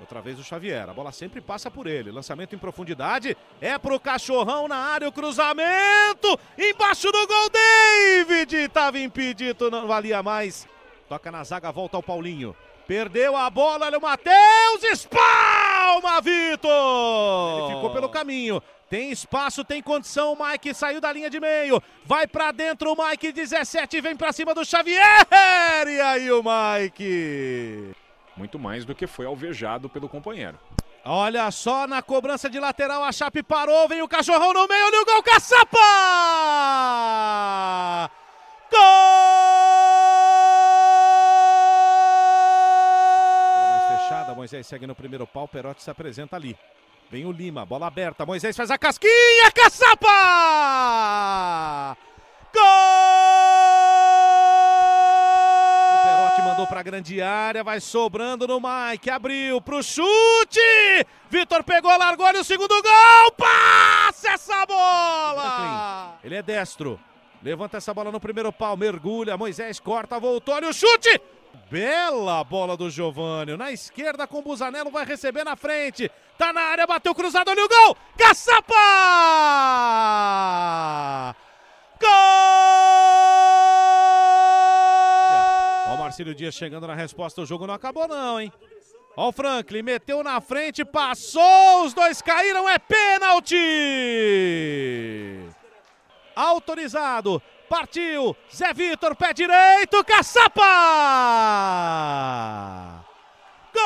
Outra vez o Xavier. A bola sempre passa por ele. Lançamento em profundidade. É pro cachorrão na área. O cruzamento. Embaixo do gol. David. Tava impedido. Não valia mais. Toca na zaga. Volta ao Paulinho. Perdeu a bola. Olha o Matheus. Espalma, Vitor. Ele ficou pelo caminho. Tem espaço, tem condição. O Mike saiu da linha de meio. Vai para dentro o Mike. 17 vem para cima do Xavier. E aí o Mike muito mais do que foi alvejado pelo companheiro. Olha só na cobrança de lateral, a Chape parou, vem o cachorrão no meio, olha o gol, caçapa! Gol! Mais fechada, Moisés segue no primeiro pau, Perotti se apresenta ali. Vem o Lima, bola aberta, Moisés faz a casquinha, caçapa! Rolou para grande área, vai sobrando no Mike, abriu pro chute! Vitor pegou, largou ali o segundo gol! Passa essa bola! Ele é destro. Levanta essa bola no primeiro pau, mergulha, Moisés corta, voltou, olha o chute! Bela bola do Giovanni, Na esquerda com o Busanello, vai receber na frente. Tá na área, bateu cruzado, olha o gol! Caçapa! Marcílio Dias chegando na resposta. O jogo não acabou, não, hein? Ó, o Franklin meteu na frente, passou, os dois caíram, é pênalti! Autorizado, partiu, Zé Vitor, pé direito, caçapa! Gol!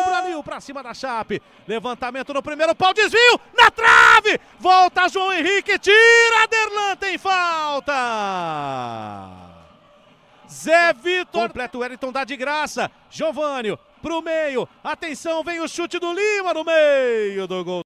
O Brasil pra cima da Chape, levantamento no primeiro pau, desvio, na trave! Volta João Henrique, tira Derlan, Zé Vitor. completo. o Wellington, dá de graça. Giovânio pro meio. Atenção, vem o chute do Lima no meio do gol.